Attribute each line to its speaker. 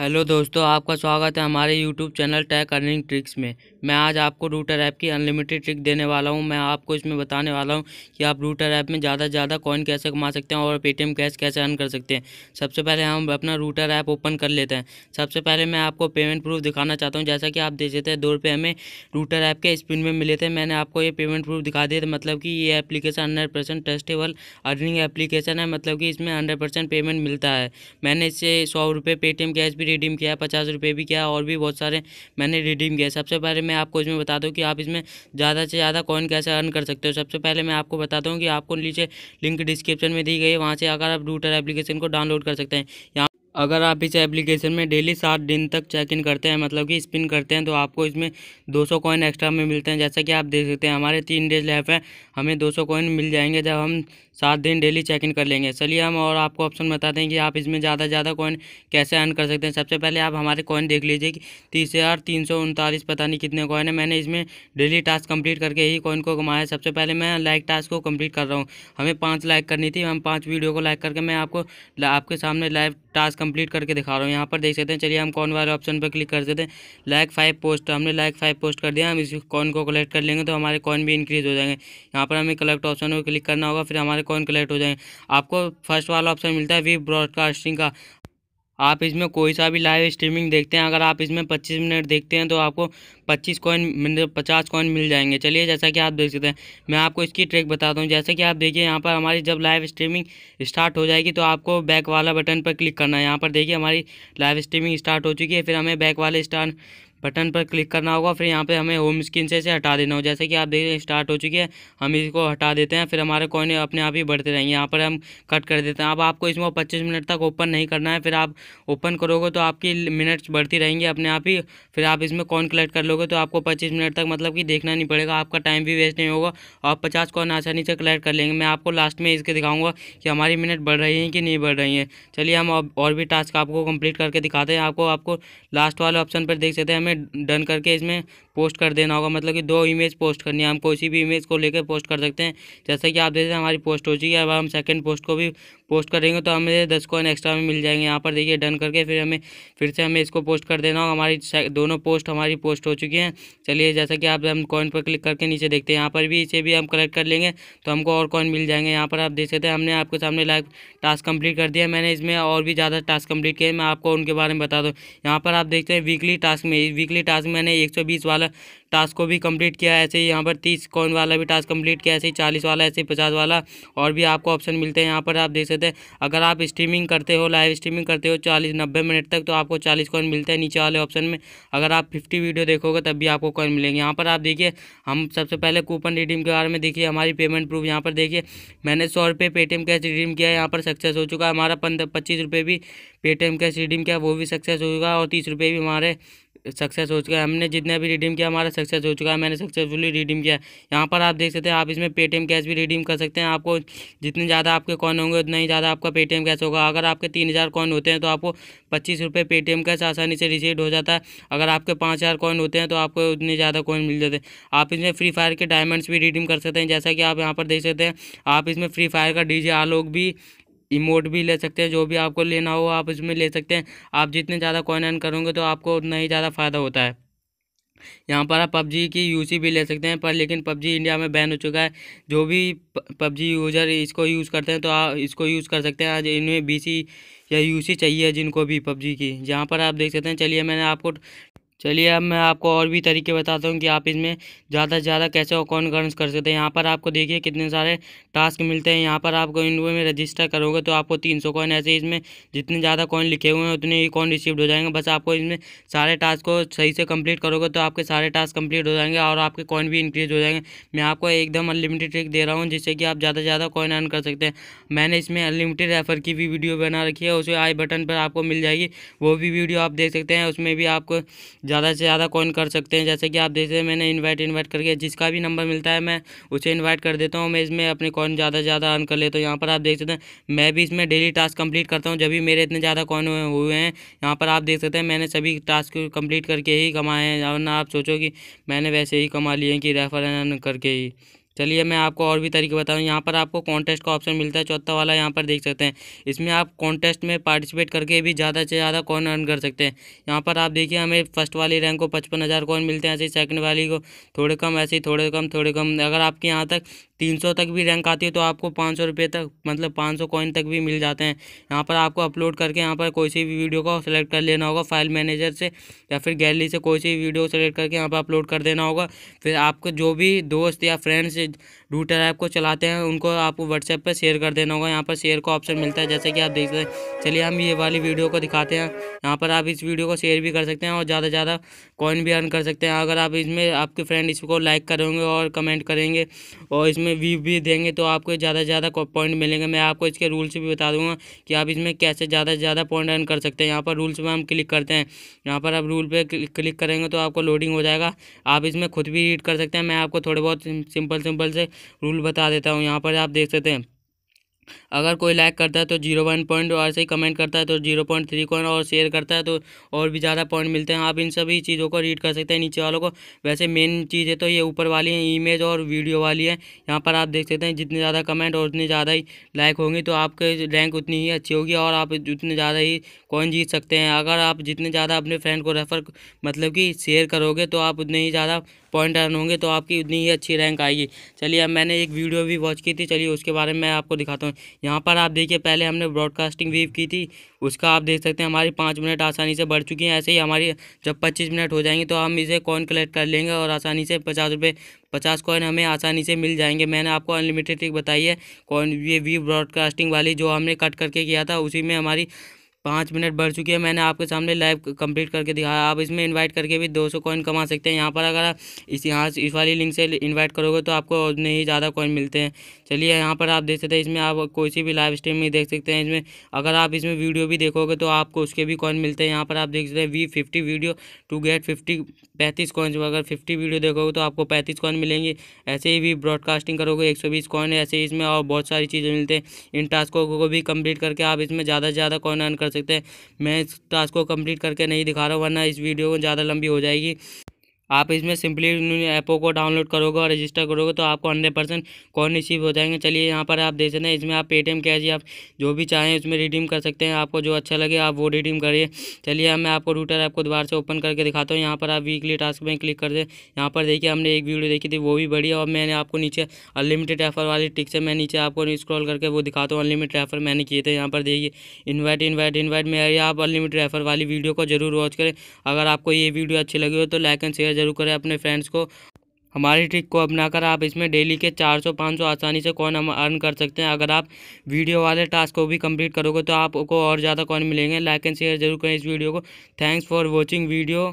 Speaker 1: hello दोस्तों आपका स्वागत है हमारे YouTube channel tech earning tricks में मैं आज आपको रूटर ऐप की अनलिमिटेड ट्रिक देने वाला हूं मैं आपको इसमें बताने वाला हूं कि आप रूटर ऐप में ज़्यादा से ज़्यादा कॉइन कैसे कमा सकते हैं और पेटीएम कैश कैसे अर्न कर सकते हैं सबसे पहले हम अपना रूटर ऐप ओपन कर लेते हैं सबसे पहले मैं आपको पेमेंट प्रूफ दिखाना चाहता हूँ जैसा कि आप देख लेते हैं दो रुपये हमें रूटर ऐप के स्पिन में मिले थे मैंने आपको ये पेमेंट प्रूफ दिखा दिए थे मतलब कि ये application hundred testable earning application है मतलब कि इसमें हंड्रेड पेमेंट मिलता है मैंने इससे सौ रुपये पेटीएम कैश भी रिडीम किया है पचास रुपये भी किया और भी बहुत सारे मैंने रिडीम किया सबसे पहले मैं आपको इसमें बता दूँ कि आप इसमें ज़्यादा से ज़्यादा कॉइन कैसे अर्न कर सकते हो सबसे पहले मैं आपको बताता हूँ कि आपको नीचे लिंक डिस्क्रिप्शन में दी गई वहाँ से अगर आप रूटर एप्लीकेशन को डाउनलोड कर सकते हैं यहाँ अगर आप इस एप्लीकेशन में डेली सात दिन तक चेक इन करते हैं मतलब कि स्पिन करते हैं तो आपको इसमें 200 सौ कॉइन एक्स्ट्रा में मिलते हैं जैसा कि आप देख सकते हैं हमारे तीन डेज लेफ है हमें 200 सौ कॉइन मिल जाएंगे जब हम सात दिन डेली चेक इन कर लेंगे चलिए हम और आपको ऑप्शन बता दें कि आप इसमें ज़्यादा से ज़्यादा कॉइन कैसे अर्न कर सकते हैं सबसे पहले आप हमारे कॉइन देख लीजिए कि तीस हज़ार तीन सौ उनतालीस पता नहीं कितने कॉइन है मैंने इसमें डेली टास्क कंप्लीट करके ही कॉइन को कमाया सबसे पहले मैं लाइक टास्क को कंप्लीट कर रहा हूँ हमें पाँच लाइक करनी थी हम पाँच वीडियो को लाइक करके मैं आपको आपके सामने लाइव टास्क कंप्लीट करके दिखा रहा हूँ यहाँ पर देख सकते हैं चलिए हम कौन वाले ऑप्शन पर क्लिक कर सकते हैं लाइक फाइव पोस्ट हमने लाइक फाइव पोस्ट कर दिया हम इस कॉइन को कलेक्ट कर लेंगे तो हमारे कॉइन भी इंक्रीज़ हो जाएंगे यहाँ पर हमें कलेक्ट ऑप्शन पर क्लिक करना होगा फिर हमारे सारे कॉइन कलेक्ट हो जाएँ आपको फर्स्ट वाला ऑप्शन मिलता है वी ब्रॉडकास्टिंग का आप इसमें कोई सा भी लाइव स्ट्रीमिंग देखते हैं अगर आप इसमें 25 मिनट देखते हैं तो आपको 25 कॉइन पचास कॉइन मिल जाएंगे चलिए जैसा कि आप देख सकते हैं मैं आपको इसकी ट्रिक बताता हूं जैसे कि आप देखिए यहां पर हमारी जब लाइव स्ट्रीमिंग स्टार्ट हो जाएगी तो आपको बैक वाला बटन पर क्लिक करना है यहाँ पर देखिए हमारी लाइव स्ट्रीमिंग स्टार्ट हो चुकी है फिर हमें बैक वाले स्टार बटन पर क्लिक करना होगा फिर यहाँ पे हमें होम स्क्रीन से इसे हटा देना हो जैसे कि आप देख रहे हैं स्टार्ट हो चुकी है हम इसको हटा देते हैं फिर हमारे कॉइन अपने आप ही बढ़ते रहेंगे यहाँ पर हम कट कर देते हैं अब आपको इसमें पच्चीस मिनट तक ओपन नहीं करना है फिर आप ओपन करोगे तो आपकी मिनट्स बढ़ती रहेंगी अपने आप ही फिर आप इसमें कॉइन कलेक्ट कर लोगे तो आपको पच्चीस मिनट तक मतलब कि देखना नहीं पड़ेगा आपका टाइम भी वेस्ट नहीं होगा और पचास कॉइन आसानी से कलेक्ट कर लेंगे मैं आपको लास्ट में इसके दिखाऊँगा कि हमारी मिनट बढ़ रही है कि नहीं बढ़ रही है चलिए हम और भी टास्क आपको कंप्लीट करके दिखाते हैं आपको आपको लास्ट वाले ऑप्शन पर देख सकते हैं हमें में डन करके इसमें पोस्ट कर देना होगा मतलब कि दो इमेज पोस्ट करनी है हम कोई भी इमेज को लेकर पोस्ट कर सकते हैं जैसे कि आप देखिए हमारी पोस्ट हो चुकी है अब हम सेकंड पोस्ट को भी पोस्ट करेंगे तो हमें दस कॉइन एक्स्ट्रा में मिल जाएंगे यहाँ पर देखिए डन करके फिर हमें फिर से हमें इसको पोस्ट कर देना होगा हमारी दोनों पोस्ट हमारी पोस्ट हो चुकी हैं चलिए जैसा कि आप हम कॉइन पर क्लिक करके नीचे देखते हैं यहाँ पर भी इसे भी हम कलेक्ट कर लेंगे तो हमको और कॉइन मिल जाएंगे यहाँ पर आप देख सकते हैं हमने आपके सामने लाइव टास्क कंप्लीट कर दिया मैंने इसमें और भी ज़्यादा टास्क कंप्लीट किया मैं आपको उनके बारे में बता दूँ यहाँ पर आप देखते हैं वीकली टास्क में वीकली टास्क मैंने 120 वाला टास्क को भी कंप्लीट किया ऐसे ही यहाँ पर 30 कॉइन वाला भी टास्क कंप्लीट किया ऐसे ही चालीस वाला ऐसे ही पचास वाला और भी आपको ऑप्शन मिलते हैं यहाँ पर आप देख सकते हैं अगर आप स्ट्रीमिंग करते हो लाइव स्ट्रीमिंग करते हो चालीस नब्बे मिनट तक तो आपको चालीस कॉइन मिलते हैं नीचे वाले ऑप्शन में अगर आप फिफ्टी वीडियो देखोगे तब भी आपको कॉइन मिलेंगे यहाँ पर आप देखिए हम सबसे पहले कूपन रिडीम के बारे में देखिए हमारी पेमेंट प्रूफ यहाँ पर देखिए मैंने सौ रुपये पेटीएम कैश रिडीम किया यहाँ पर सक्सेस हो चुका है हमारा पंद्रह पच्चीस रुपये भी पेटीएम कैश रिडीम किया वो भी सक्सेस हो चुका है और तीस रुपये भी हमारे सक्सेस हो चुका है हमने जितना भी रिडीम किया हमारा सक्सेस हो चुका है मैंने सक्सेसफुली रिडीम किया यहाँ पर आप देख सकते हैं आप इसमें पेटीएम कैश भी रिडीम कर सकते हैं आपको जितने ज़्यादा आपके कॉन होंगे उतना ही ज़्यादा आपका पेटीएम कैश होगा अगर आपके तीन हज़ार कॉइन होते हैं तो आपको पच्चीस रुपये पेटीएम कैश आसानी से रिसीव हो जाता है अगर आपके पाँच हज़ार कॉइन होते हैं तो आपको उतने ज़्यादा कॉइन मिल जाते हैं आप इसमें फ्री फायर के डायमंड्स भी रिडीम कर सकते हैं जैसा कि आप यहाँ पर देख सकते हैं आप इसमें फ्री फायर का डी आलोक भी इमोट भी ले सकते हैं जो भी आपको लेना हो आप इसमें ले सकते हैं आप जितने ज़्यादा कॉइन अर्न करोगे तो आपको उतना ही ज़्यादा फ़ायदा होता है यहाँ पर आप पबजी की यूसी भी ले सकते हैं पर लेकिन पबजी इंडिया में बैन हो चुका है जो भी पबजी यूज़र इसको यूज़ करते हैं तो आप इसको यूज़ कर सकते हैं आज इनमें बीसी या यूसी चाहिए जिनको भी पबजी की यहाँ पर आप देख सकते हैं चलिए मैंने आपको चलिए अब मैं आपको और भी तरीके बताता हूँ कि आप इसमें ज़्यादा से ज़्यादा कैसे अकाउंट कर सकते हैं यहाँ पर आपको देखिए कितने सारे टास्क मिलते हैं यहाँ पर आपको इन में रजिस्टर करोगे तो आपको तीन सौ कॉइन ऐसे इसमें जितने ज़्यादा कॉइन लिखे हुए हैं उतने ही कॉइन रिसीव हो जाएंगे बस आपको इसमें सारे टास्क को सही से कम्प्लीट करोगे तो आपके सारे टास्क कम्प्लीट हो जाएंगे और आपके कॉइन भी इंक्रीज हो जाएंगे मैं आपको एकदम अनलिमिटेड ट्रिक दे रहा हूँ जिससे कि आप ज़्यादा से ज़्यादा कॉइन अर्न कर सकते हैं मैंने इसमें अनलिमिटेड रेफर की भी वीडियो बना रखी है उसे आई बटन पर आपको मिल जाएगी वो भी वीडियो आप देख सकते हैं उसमें भी आपको ज़्यादा से ज़्यादा कॉइन कर सकते हैं जैसे कि आप देख हैं मैंने इन्वाइट इन्वाइट करके जिसका भी नंबर मिलता है मैं उसे इन्वाइट कर देता हूँ मैं इसमें अपने कॉइन ज़्यादा से ज़्यादा अर्न कर लेता हूँ यहाँ पर आप देख सकते हैं मैं भी इसमें डेली टास्क कंप्लीट करता हूँ जब भी मेरे इतने ज़्यादा कॉइन हुए हैं यहाँ पर आप देख सकते हैं मैंने सभी टास्क कंप्लीट करके ही कमाए हैं और आप सोचो कि मैंने वैसे ही कमा लिए हैं कि रेफर अर्न करके ही चलिए मैं आपको और भी तरीके बताऊँ यहाँ पर आपको कॉन्टेस्ट का ऑप्शन मिलता है चौथा वाला यहाँ पर देख सकते हैं इसमें आप कॉन्टेस्ट में पार्टिसिपेट करके भी ज़्यादा से ज़्यादा कॉइन अर्न कर सकते हैं यहाँ पर आप देखिए हमें फर्स्ट वाली रैंक को पचपन हज़ार कॉइन मिलते हैं ऐसे ही सेकंड वाली को थोड़े कम ऐसे ही थोड़े कम थोड़े कम अगर आपके यहाँ तक तीन सौ तक भी रैंक आती है तो आपको पाँच सौ रुपये तक मतलब पाँच सौ कॉइन तक भी मिल जाते हैं यहाँ पर आपको अपलोड करके यहाँ पर कोई सी भी वीडियो को सेलेक्ट कर लेना होगा फाइल मैनेजर से या फिर गैलरी से कोई सी वीडियो सेलेक्ट करके यहाँ पर अपलोड कर देना होगा फिर आपको जो भी दोस्त या फ्रेंड्स डूटर ऐप को चलाते हैं उनको आपको व्हाट्सएप पर शेयर कर देना होगा यहाँ पर शेयर का ऑप्शन मिलता है जैसे कि आप देख सकते हैं चलिए हम ये वाली वीडियो को दिखाते हैं यहाँ पर आप इस वीडियो को शेयर भी कर सकते हैं और ज़्यादा से ज़्यादा कॉइन भी अर्न कर सकते हैं अगर आप इसमें आपके फ्रेंड इसको लाइक करेंगे और कमेंट करेंगे और इसमें इसमें व्यू भी देंगे तो आपको ज़्यादा से ज़्यादा पॉइंट मिलेंगे मैं आपको इसके रूल्स भी बता दूंगा कि आप इसमें कैसे ज़्यादा से ज़्यादा पॉइंट अर्न कर सकते हैं यहाँ पर रूल्स में हम क्लिक करते हैं यहाँ पर आप रूल पर क्लिक करेंगे तो आपको लोडिंग हो जाएगा आप इसमें खुद भी रीड कर सकते हैं मैं आपको थोड़े बहुत सिंपल सिंपल से रूल बता देता हूँ यहाँ पर आप देख सकते हैं अगर कोई लाइक करता है तो जीरो वन पॉइंट और ऐसे ही कमेंट करता है तो जीरो पॉइंट थ्री कॉइन और शेयर करता है तो और भी ज़्यादा पॉइंट मिलते हैं आप इन सभी चीज़ों को रीड कर सकते हैं नीचे वालों को वैसे मेन चीज़ है तो ये ऊपर वाली है इमेज और वीडियो वाली है यहाँ पर आप देख सकते हैं जितने ज़्यादा कमेंट और उतनी ज़्यादा ही लाइक होंगी तो आपके रैंक उतनी ही अच्छी होगी और आप जितने ज़्यादा ही कॉइन जीत सकते हैं अगर आप जितने ज़्यादा अपने फ्रेंड को रेफ़र मतलब कि शेयर करोगे तो आप उतने ही ज़्यादा पॉइंट अर्न होंगे तो आपकी उतनी ही अच्छी रैंक आएगी चलिए अब मैंने एक वीडियो भी वॉच की थी चलिए उसके बारे में मैं आपको दिखाता हूँ यहाँ पर आप देखिए पहले हमने ब्रॉडकास्टिंग वीव की थी उसका आप देख सकते हैं हमारी पाँच मिनट आसानी से बढ़ चुकी हैं ऐसे ही हमारी जब पच्चीस मिनट हो जाएंगे तो हम इसे कॉइन कलेक्ट कर लेंगे और आसानी से पचास रुपये पचास कॉइन हमें आसानी से मिल जाएंगे मैंने आपको अनलिमिटेड ट्रिक बताई है कॉइन ये वी ब्रॉडकास्टिंग वाली जो हमने कट करके किया था उसी में हमारी पाँच मिनट बढ़ चुके हैं मैंने आपके सामने लाइव कंप्लीट करके दिखाया आप इसमें इनवाइट करके भी 200 कॉइन कमा सकते हैं यहाँ पर अगर आप इस यहाँ इस वाली लिंक से इनवाइट करोगे तो आपको उतने ही ज़्यादा कॉइन मिलते हैं चलिए यहाँ पर आप देख सकते हैं इसमें आप कोई सी भी लाइव स्ट्रीम में देख सकते हैं इसमें अगर आप इसमें वीडियो भी देखोगे तो आपको उसके भी कॉइन मिलते हैं यहाँ पर आप देख सकते हैं we fifty video to get fifty पैंतीस कॉइन्स अगर फिफ्टी वीडियो देखोगे तो आपको पैंतीस कॉइन मिलेंगे ऐसे ही भी ब्रॉडकास्टिंग करोगे एक सौ बीस कॉइन ऐसे ही इसमें और बहुत सारी चीज़ें मिलते हैं इन टास्कों को भी कम्प्लीट करके आप इसमें ज़्यादा से ज़्यादा कॉइन अर्न कर सकते हैं मैं इस टास्क को कंप्लीट करके नहीं दिखा रहा हूँ वरना इस वीडियो ज़्यादा लंबी हो जाएगी आप इसमें सिंपली ऐपों को डाउनलोड करोगे और रजिस्टर करोगे तो आपको हंड्रेड परसेंट कॉन रिसीव हो जाएंगे चलिए यहाँ पर आप देख सकते हैं इसमें आप पेटीएम कैश आप जो भी चाहें उसमें रिडीम कर सकते हैं आपको जो अच्छा लगे आप वो रिडीम करिए चलिए अब मैं आपको रूटर ऐप को दोबारा से ओपन करके दिखाता हूँ यहाँ पर आप वीकली टास्क में क्लिक कर दें यहाँ पर देखिए हमने एक वीडियो देखी थी वो भी बढ़िया और मैंने आपको नीचे अनलिमिटेड रेफर वाली टिक से मैं नीचे आपको स्क्रॉल करके वो दिखाता हूँ अनलिमिटेड रेफर मैंने किए थे यहाँ पर देखिए इन्वाइट इन्वाइट इन्वाइट मेरी आप अनलिमिटेड रेफर वाली वीडियो को जरूर वॉच करें अगर आपको ये वीडियो अच्छी लगी हो तो लाइक एंड शेयर ज़रूर करें अपने फ्रेंड्स को हमारी ट्रिक को अपनाकर आप इसमें डेली के 400-500 आसानी से कॉइन अर्न कर सकते हैं अगर आप वीडियो वाले टास्क को भी कंप्लीट करोगे तो आपको और ज़्यादा कॉइन मिलेंगे लाइक एंड शेयर जरूर करें इस वीडियो को थैंक्स फॉर वॉचिंग वीडियो